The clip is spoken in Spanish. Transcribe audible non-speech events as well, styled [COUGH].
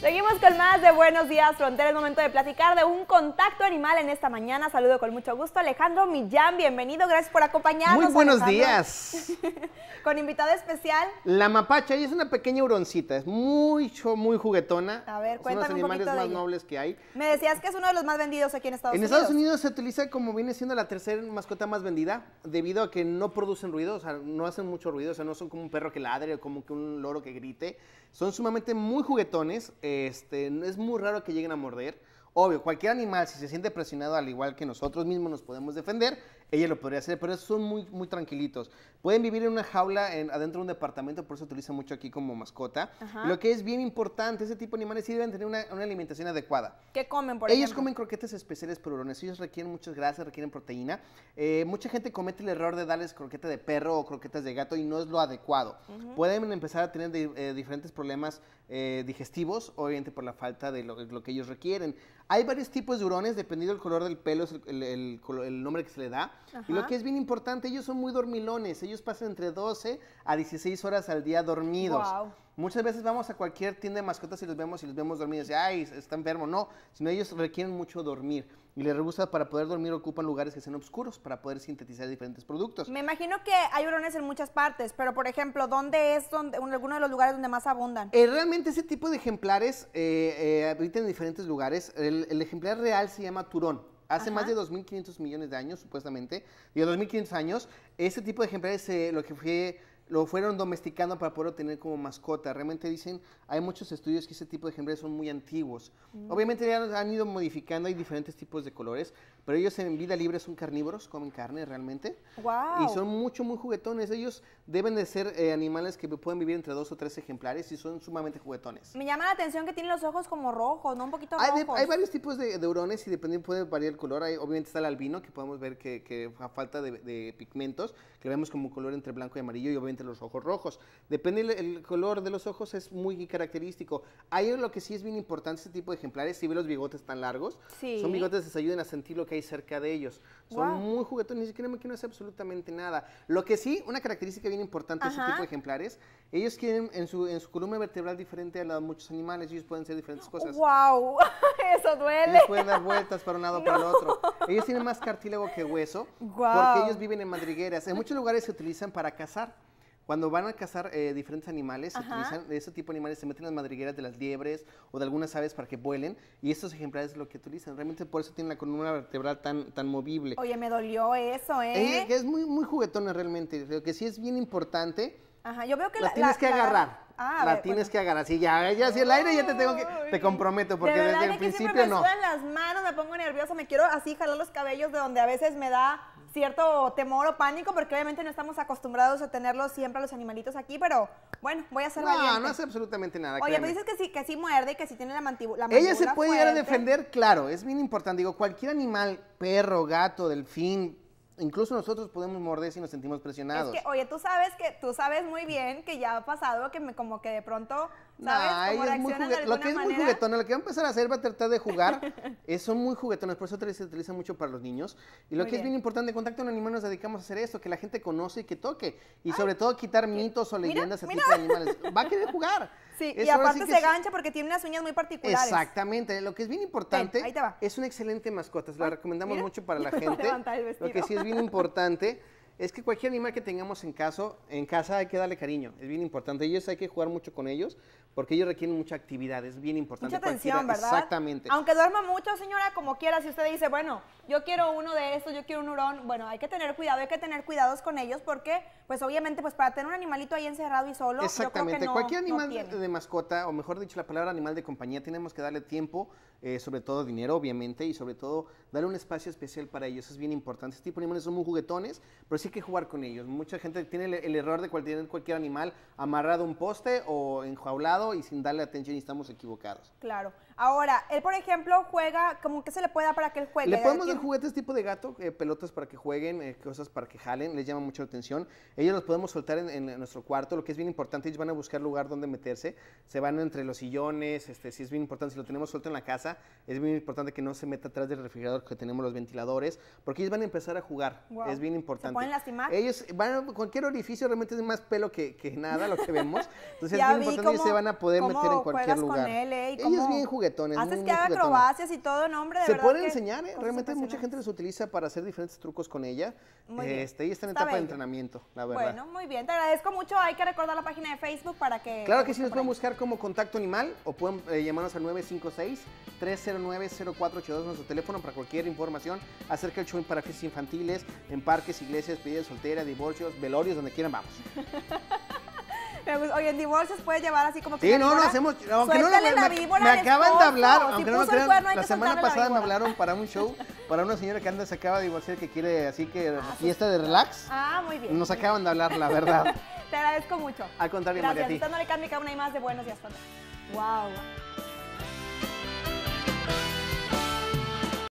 Seguimos con más de Buenos Días Frontera. momento de platicar de un contacto animal en esta mañana. Saludo con mucho gusto Alejandro Millán. Bienvenido, gracias por acompañarnos. Muy buenos días. [LAUGHS] con invitado especial. La mapacha, y es una pequeña huroncita, es muy, muy juguetona. A ver, cuéntame los animales más nobles que hay. Me decías que es uno de los más vendidos aquí en Estados Unidos. En Estados Unidos se utiliza como viene siendo la tercera mascota más vendida, debido a que no producen ruido, o sea, no hacen mucho ruido, o sea, no son como un perro que ladre o como que un loro que grite. Son sumamente muy juguetones. Este, es muy raro que lleguen a morder. Obvio, cualquier animal, si se siente presionado, al igual que nosotros mismos nos podemos defender, ella lo podría hacer, pero son muy, muy tranquilitos. Pueden vivir en una jaula en, adentro de un departamento, por eso se utiliza mucho aquí como mascota. Lo que es bien importante, ese tipo de animales sí deben tener una, una alimentación adecuada. ¿Qué comen, por Ellos comen croquetes especiales hurones. Ellos requieren muchas grasas, requieren proteína. Eh, mucha gente comete el error de darles croqueta de perro o croquetas de gato y no es lo adecuado. Pueden empezar a tener eh, diferentes problemas eh, digestivos, obviamente por la falta de lo, que ellos requieren. Hay varios tipos de hurones, dependiendo del color del pelo, el, el, el nombre que se le da. Y lo que es bien importante, ellos son muy dormilones, ellos pasan entre 12 a 16 horas al día dormidos. Muchas veces vamos a cualquier tienda de mascotas y los vemos y los vemos dormidos, y ay, está enfermo, no, sino ellos requieren mucho dormir y les gusta para poder dormir ocupan lugares que sean oscuros para poder sintetizar diferentes productos. Me imagino que hay hurones en muchas partes, pero por ejemplo, ¿dónde es donde, alguno de los lugares donde más abundan? Eh, realmente ese tipo de ejemplares eh, eh habitan en diferentes lugares. el ejemplar real se llama turón. Hace más de 2.500 millones de años, supuestamente, y 2.500 años, ese tipo de ejemplares, lo que fue lo fueron domesticando para poderlo tener como mascota. Realmente dicen, hay muchos estudios que ese tipo de ejemplares son muy antiguos. Mm. Obviamente ya han ido modificando, hay diferentes tipos de colores, pero ellos en vida libre son carnívoros, comen carne realmente. Wow. Y son mucho, muy juguetones. Ellos deben de ser eh, animales que pueden vivir entre dos o tres ejemplares y son sumamente juguetones. Me llama la atención que tienen los ojos como rojos, ¿no? Un poquito rojos. Hay, varios tipos de hurones y dependiendo puede variar el color. obviamente está el albino, que podemos ver que, a falta de, pigmentos, que vemos como color entre blanco y amarillo y obviamente los ojos rojos. Depende el, color de los ojos, es muy característico. Hay lo que sí es bien importante este tipo de ejemplares, si ve los bigotes tan largos, son bigotes que les ayudan a sentir lo que hay cerca de ellos. Son muy juguetones, ni siquiera me quieren hacer absolutamente nada. Lo que sí, una característica bien importante de este tipo de ejemplares, ellos tienen en su, en su columna vertebral diferente a la de muchos animales, ellos pueden ser diferentes cosas. ¡Wow! [LAUGHS] Eso duele. pueden dar vueltas para un lado, o para el otro. Ellos tienen más cartílago que hueso, wow. porque ellos viven en madrigueras. En muchos lugares se utilizan para cazar. Cuando van a cazar eh, diferentes animales, se utilizan ese tipo de animales, se meten en las madrigueras de las liebres o de algunas aves para que vuelen y estos ejemplares es lo que utilizan. Realmente por eso tienen la columna vertebral tan, tan movible. Oye, me dolió eso, ¿eh? Es, es muy, muy juguetona realmente. Lo que sí es bien importante. Ajá, yo veo que la, tienes que agarrar. Ah, la tienes pues. que agarrar. Sí ya, ya si el aire ya te tengo que te comprometo porque desde el que siempre me no. en las manos, me pongo nerviosa, me quiero así jalar los cabellos de donde a veces me da cierto temor o pánico, porque obviamente no estamos acostumbrados a tenerlos siempre a los animalitos aquí, pero bueno, voy a hacer no, No, hace absolutamente nada. Oye, pues me dices que sí, que muerde y que sí tiene la, mandíbula Ella se puede llegar a defender, claro, es bien importante. Digo, cualquier animal, perro, gato, delfín, Incluso nosotros podemos morder si nos sentimos presionados. Es que, oye, tú sabes que tú sabes muy bien que ya ha pasado que me como que de pronto, ¿sabes? como es muy de lo que es muy juguetona, lo que va a empezar a hacer va a tratar de jugar, es, [LAUGHS] eh, son muy juguetones, por eso se utiliza mucho para los niños. Y lo que es bien importante, en Contacto con Animales nos dedicamos a hacer esto, que la gente conoce y que toque. Y sobre todo quitar mitos o leyendas a tipo de animales. Va a querer jugar. [LAUGHS] Sí, y aparte se gancha porque tiene unas uñas muy particulares. Exactamente, lo que es bien importante, es una excelente mascota, la ah, recomendamos mucho para [LAUGHS] la gente. Lo que sí es bien importante es que cualquier animal que tengamos en, caso, en casa hay que darle cariño, es bien importante. Ellos hay que jugar mucho con ellos porque ellos requieren mucha actividad, es bien importante. Mucha atención, ¿verdad? Exactamente. Aunque duerma mucho, señora, como quiera, si usted dice, bueno, yo quiero uno de estos, yo quiero un hurón, bueno, hay que tener cuidado, hay que tener cuidados con ellos porque, pues obviamente, pues para tener un animalito ahí encerrado y solo, Exactamente. Yo creo que no, cualquier animal de mascota, o mejor dicho, la palabra animal de compañía, tenemos que darle tiempo, eh, sobre todo dinero, obviamente, y sobre todo darle un espacio especial para ellos, es bien importante. Este tipo de animales son muy juguetones, pero que jugar con ellos. Mucha gente tiene el, error de cualquier, cualquier animal amarrado a un poste o enjaulado y sin darle atención y estamos equivocados. Claro. Ahora, él, por ejemplo, juega, como que se le pueda para que él juegue. Le podemos dar juguetes tipo de gato, eh, pelotas para que jueguen, eh, cosas para que jalen, les llama mucho la atención. Ellos los podemos soltar en, nuestro cuarto, lo que es bien importante, ellos van a buscar lugar donde meterse, se van entre los sillones, este, si es bien importante, si lo tenemos suelto en la casa, es bien importante que no se meta atrás del refrigerador que tenemos los ventiladores, porque ellos van a empezar a jugar, es bien importante. ¿Se pueden lastimar? Ellos van a cualquier orificio, realmente es más pelo que, nada lo que vemos, [LAUGHS] entonces es bien importante, se van a poder meter en cualquier lugar. Él, eh, ellos bien juguetes juguetones. Haces que haga acrobacias y todo, nombre de Se puede enseñar, ¿eh? Pues, Realmente mucha gente les utiliza para hacer diferentes trucos con ella. Este, y está en etapa de entrenamiento, la verdad. Bueno, muy bien, te agradezco mucho. Hay que recordar la página de Facebook para que... Claro que sí, nos pueden buscar como Contacto Animal o pueden eh, llamarnos al 956-309-0482, nuestro teléfono, para cualquier información acerca del show para fiestas infantiles, en parques, iglesias, pedidas soltera, divorcios, velorios, donde quieran vamos. [LAUGHS] Pues, oye, en divorcios puede llevar así como que. Sí, no, no hacemos. Aunque no, lo la me acaban de hablar, aunque no lo crean. la semana pasada me hablaron para un show, para una señora que anda, se acaba de divorciar, que quiere así que ah, fiesta de relax. Ah, muy bien. Nos acaban de hablar, la verdad. [LAUGHS] Te agradezco mucho. Al contrario, Gracias. María. no le cambie cada una y más de buenos días, Wow.